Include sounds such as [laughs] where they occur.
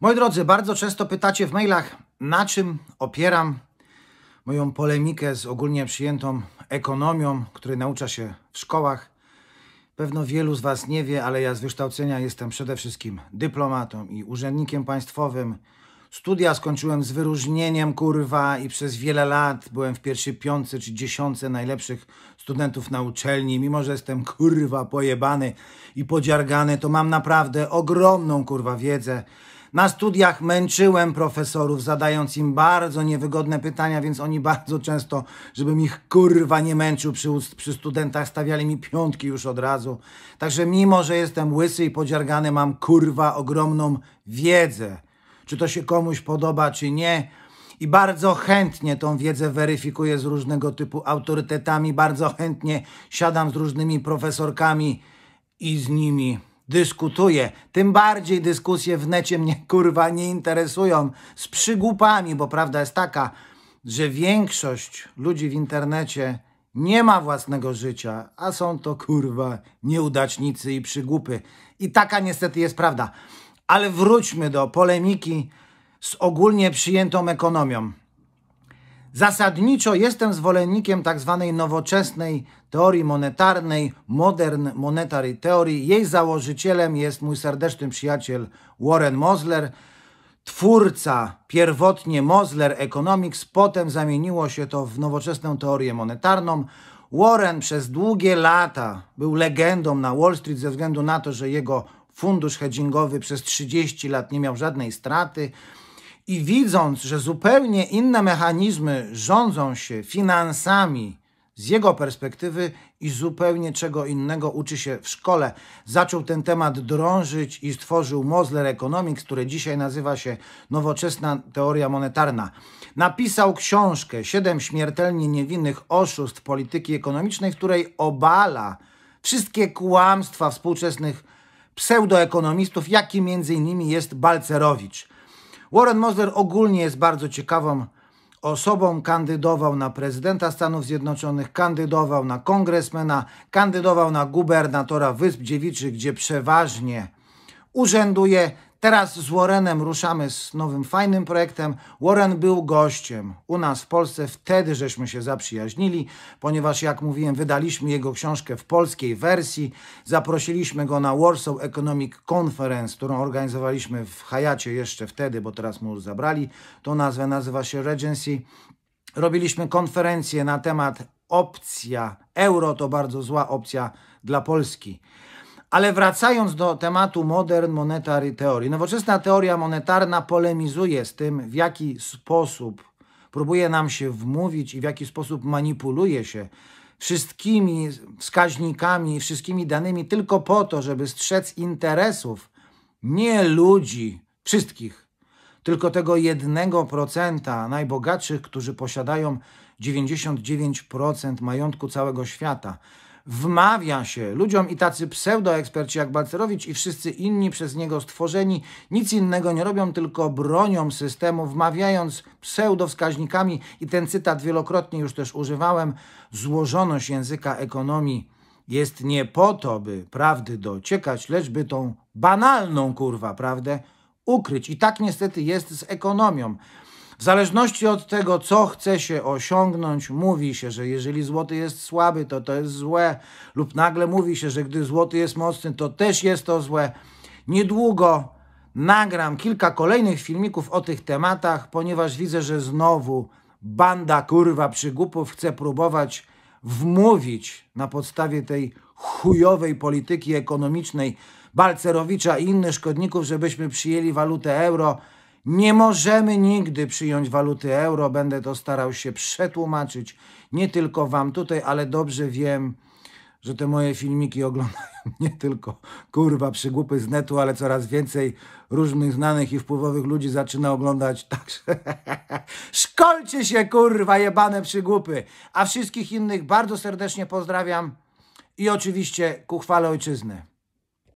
Moi drodzy, bardzo często pytacie w mailach, na czym opieram moją polemikę z ogólnie przyjętą ekonomią, której naucza się w szkołach. Pewno wielu z Was nie wie, ale ja z wykształcenia jestem przede wszystkim dyplomatą i urzędnikiem państwowym. Studia skończyłem z wyróżnieniem, kurwa, i przez wiele lat byłem w pierwszej piątce czy dziesiątce najlepszych studentów na uczelni. Mimo, że jestem, kurwa, pojebany i podziargany, to mam naprawdę ogromną, kurwa, wiedzę na studiach męczyłem profesorów, zadając im bardzo niewygodne pytania, więc oni bardzo często, żebym ich kurwa nie męczył przy, przy studentach, stawiali mi piątki już od razu. Także mimo, że jestem łysy i podziargany, mam kurwa ogromną wiedzę. Czy to się komuś podoba, czy nie, i bardzo chętnie tą wiedzę weryfikuję z różnego typu autorytetami, bardzo chętnie siadam z różnymi profesorkami i z nimi dyskutuje, Tym bardziej dyskusje w necie mnie [laughs] kurwa nie interesują z przygłupami, bo prawda jest taka, że większość ludzi w internecie nie ma własnego życia, a są to kurwa nieudacznicy i przygłupy. I taka niestety jest prawda. Ale wróćmy do polemiki z ogólnie przyjętą ekonomią. Zasadniczo jestem zwolennikiem tak zwanej nowoczesnej teorii monetarnej, modern monetary theory. Jej założycielem jest mój serdeczny przyjaciel Warren Mosler, twórca pierwotnie Mosler Economics, potem zamieniło się to w nowoczesną teorię monetarną. Warren przez długie lata był legendą na Wall Street ze względu na to, że jego fundusz hedgingowy przez 30 lat nie miał żadnej straty i widząc, że zupełnie inne mechanizmy rządzą się finansami z jego perspektywy i zupełnie czego innego uczy się w szkole, zaczął ten temat drążyć i stworzył Mosler Economics, które dzisiaj nazywa się Nowoczesna Teoria Monetarna. Napisał książkę Siedem śmiertelnie niewinnych oszustw polityki ekonomicznej, w której obala wszystkie kłamstwa współczesnych pseudoekonomistów, jaki między innymi jest Balcerowicz. Warren Mosler ogólnie jest bardzo ciekawą osobą, kandydował na prezydenta Stanów Zjednoczonych, kandydował na kongresmena, kandydował na gubernatora Wysp Dziewiczych, gdzie przeważnie urzęduje. Teraz z Warrenem ruszamy z nowym fajnym projektem. Warren był gościem u nas w Polsce, wtedy żeśmy się zaprzyjaźnili, ponieważ jak mówiłem, wydaliśmy jego książkę w polskiej wersji. Zaprosiliśmy go na Warsaw Economic Conference, którą organizowaliśmy w Hayacie jeszcze wtedy, bo teraz mu już zabrali. Tą nazwę nazywa się Regency. Robiliśmy konferencję na temat opcja euro to bardzo zła opcja dla Polski. Ale wracając do tematu modern monetary teorii, Nowoczesna teoria monetarna polemizuje z tym, w jaki sposób próbuje nam się wmówić i w jaki sposób manipuluje się wszystkimi wskaźnikami, wszystkimi danymi tylko po to, żeby strzec interesów nie ludzi, wszystkich, tylko tego jednego procenta najbogatszych, którzy posiadają 99% majątku całego świata wmawia się ludziom i tacy pseudoeksperci jak Balcerowicz i wszyscy inni przez niego stworzeni nic innego nie robią, tylko bronią systemu, wmawiając pseudowskaźnikami i ten cytat wielokrotnie już też używałem, złożoność języka ekonomii jest nie po to, by prawdy dociekać, lecz by tą banalną kurwa prawdę ukryć. I tak niestety jest z ekonomią. W zależności od tego, co chce się osiągnąć, mówi się, że jeżeli złoty jest słaby, to to jest złe, lub nagle mówi się, że gdy złoty jest mocny, to też jest to złe. Niedługo nagram kilka kolejnych filmików o tych tematach, ponieważ widzę, że znowu banda kurwa przygupów chce próbować wmówić na podstawie tej chujowej polityki ekonomicznej Balcerowicza i innych szkodników, żebyśmy przyjęli walutę euro. Nie możemy nigdy przyjąć waluty euro. Będę to starał się przetłumaczyć nie tylko Wam tutaj, ale dobrze wiem, że te moje filmiki oglądają [laughs] nie tylko kurwa przygłupy z netu, ale coraz więcej różnych znanych i wpływowych ludzi zaczyna oglądać [laughs] także. [laughs] Szkolcie się kurwa jebane przygłupy! A wszystkich innych bardzo serdecznie pozdrawiam i oczywiście ku chwale ojczyzny.